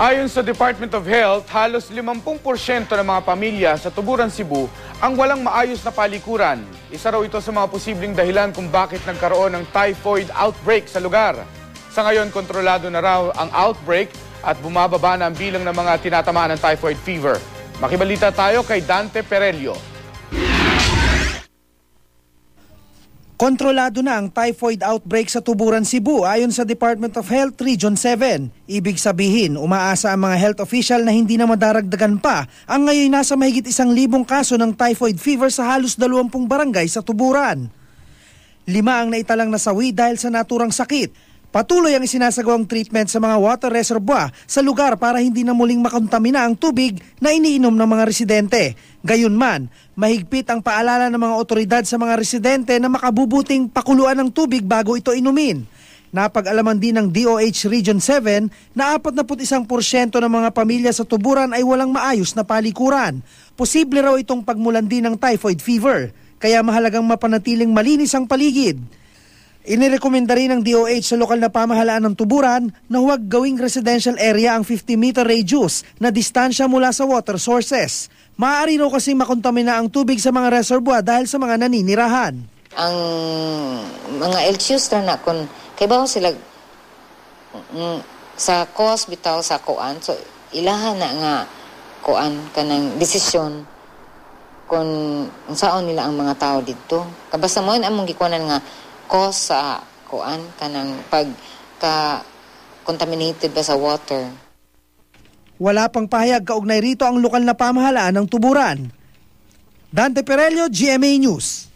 Ayon sa Department of Health, halos 50% ng mga pamilya sa Tuburan, Cebu ang walang maayos na palikuran. Isa raw ito sa mga posibleng dahilan kung bakit nagkaroon ng typhoid outbreak sa lugar. Sa ngayon, kontrolado na raw ang outbreak at bumababa na ang bilang ng mga tinatamaan ng typhoid fever. Makibalita tayo kay Dante Perelio. Kontrolado na ang typhoid outbreak sa Tuburan, Cebu ayon sa Department of Health Region 7. Ibig sabihin, umaasa ang mga health official na hindi na madaragdagan pa ang ngayon nasa mahigit isang libong kaso ng typhoid fever sa halos 20 barangay sa Tuburan. Lima ang naitalang nasawi dahil sa naturang sakit. Patuloy ang isinasagawang treatment sa mga water reservoir sa lugar para hindi na muling makontamina ang tubig na iniinom ng mga residente. Gayunman, mahigpit ang paalala ng mga otoridad sa mga residente na makabubuting pakuluan ng tubig bago ito inumin. Napag-alaman din ng DOH Region 7 na 41% ng mga pamilya sa tuburan ay walang maayos na palikuran. Posible raw itong pagmulan din ng typhoid fever, kaya mahalagang mapanatiling malinis ang paligid. Inirekomenda rin ng DOH sa lokal na pamahalaan ng tuburan na huwag gawing residential area ang 50-meter radius na distansya mula sa water sources. Maaari raw kasi makontamina ang tubig sa mga reservoir dahil sa mga naninirahan. Ang mga LGUs na na kung kaibaw sila mm, sa cost bitaw sa kuan so ilahan na nga kuan kanang desisyon kung unsaon nila ang mga tao dito. Kabasa mo yun among gikuanan nga ko sa kuan kanang pagka contaminated ba sa water. Wala pang pahayag kaugnay rito ang lokal na pamahalaan ng tuburan. Dante Perello, GMA News.